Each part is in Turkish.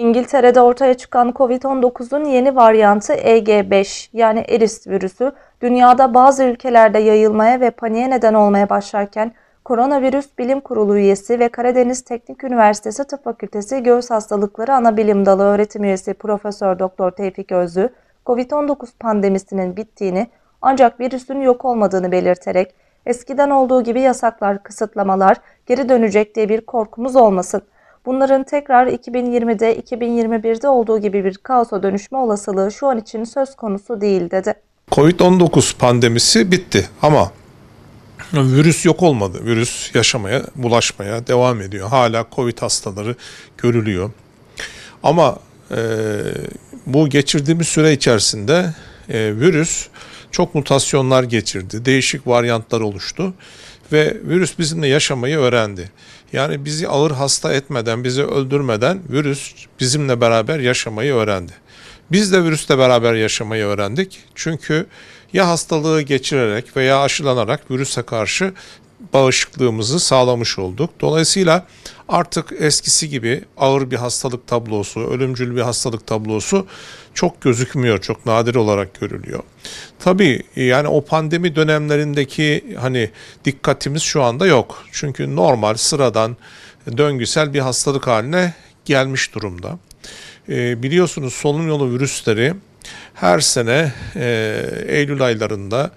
İngiltere'de ortaya çıkan COVID-19'un yeni varyantı EG5 yani Eris virüsü dünyada bazı ülkelerde yayılmaya ve paniğe neden olmaya başlarken Koronavirüs Bilim Kurulu üyesi ve Karadeniz Teknik Üniversitesi Tıp Fakültesi Göğüs Hastalıkları Anabilim Dalı öğretim üyesi Profesör Doktor Tevfik Özlü, COVID-19 pandemisinin bittiğini ancak virüsün yok olmadığını belirterek eskiden olduğu gibi yasaklar, kısıtlamalar geri dönecek diye bir korkumuz olmasın. Bunların tekrar 2020'de 2021'de olduğu gibi bir kaosa dönüşme olasılığı şu an için söz konusu değil dedi. Covid-19 pandemisi bitti ama virüs yok olmadı. Virüs yaşamaya, bulaşmaya devam ediyor. Hala Covid hastaları görülüyor. Ama e, bu geçirdiğimiz süre içerisinde e, virüs çok mutasyonlar geçirdi. Değişik varyantlar oluştu ve virüs bizimle yaşamayı öğrendi. Yani bizi ağır hasta etmeden, bizi öldürmeden virüs bizimle beraber yaşamayı öğrendi. Biz de virüsle beraber yaşamayı öğrendik. Çünkü ya hastalığı geçirerek veya aşılanarak virüse karşı bağışıklığımızı sağlamış olduk. Dolayısıyla artık eskisi gibi ağır bir hastalık tablosu, ölümcül bir hastalık tablosu çok gözükmüyor, çok nadir olarak görülüyor. Tabii yani o pandemi dönemlerindeki hani dikkatimiz şu anda yok. Çünkü normal, sıradan, döngüsel bir hastalık haline gelmiş durumda. Ee, biliyorsunuz solunum yolu virüsleri her sene e, Eylül aylarında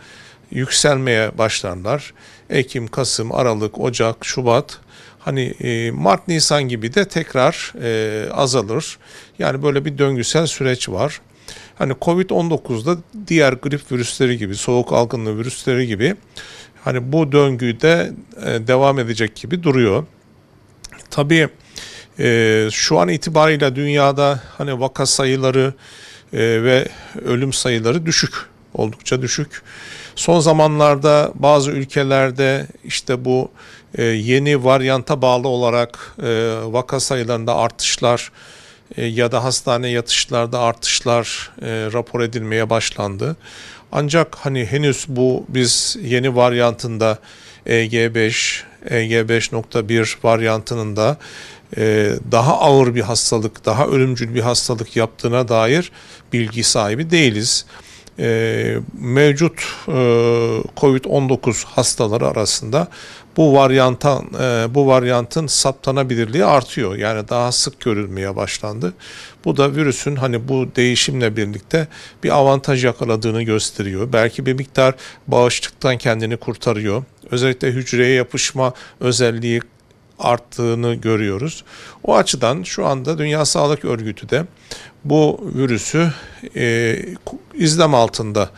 yükselmeye başlarlar. Ekim, Kasım, Aralık, Ocak, Şubat hani e, Mart Nisan gibi de tekrar e, azalır. Yani böyle bir döngüsel süreç var. Hani Covid-19'da diğer grip virüsleri gibi, soğuk algınlığı virüsleri gibi hani bu döngüde de devam edecek gibi duruyor. Tabii e, şu an itibariyle dünyada hani vaka sayıları ve ölüm sayıları düşük oldukça düşük. Son zamanlarda bazı ülkelerde işte bu e, yeni varyanta bağlı olarak e, vaka sayılarında artışlar e, ya da hastane yatışlarda artışlar rapor edilmeye başlandı. Ancak hani henüz bu biz yeni varyantında EG5, EG5.1 varyantının da daha ağır bir hastalık, daha ölümcül bir hastalık yaptığına dair bilgi sahibi değiliz e, mevcut e, COVID-19 hastaları arasında bu varyantan e, bu varyantın saptanabilirliği artıyor. Yani daha sık görülmeye başlandı. Bu da virüsün hani bu değişimle birlikte bir avantaj yakaladığını gösteriyor. Belki bir miktar bağışıklıktan kendini kurtarıyor. Özellikle hücreye yapışma özelliği arttığını görüyoruz. O açıdan şu anda Dünya Sağlık Örgütü de bu virüsü e, izlem altında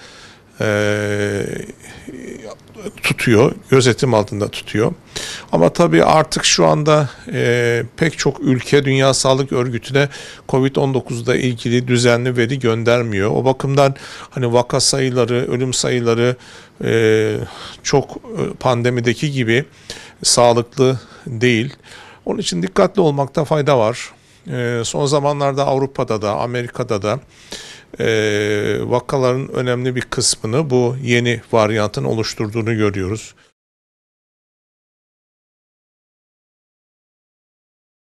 e, tutuyor, gözetim altında tutuyor. Ama tabii artık şu anda e, pek çok ülke Dünya Sağlık Örgütü'ne COVID-19'da ilgili düzenli veri göndermiyor. O bakımdan hani vaka sayıları, ölüm sayıları e, çok e, pandemideki gibi sağlıklı değil. Onun için dikkatli olmakta fayda var. Ee, son zamanlarda Avrupa'da da Amerika'da da e, vakaların önemli bir kısmını bu yeni varyantın oluşturduğunu görüyoruz.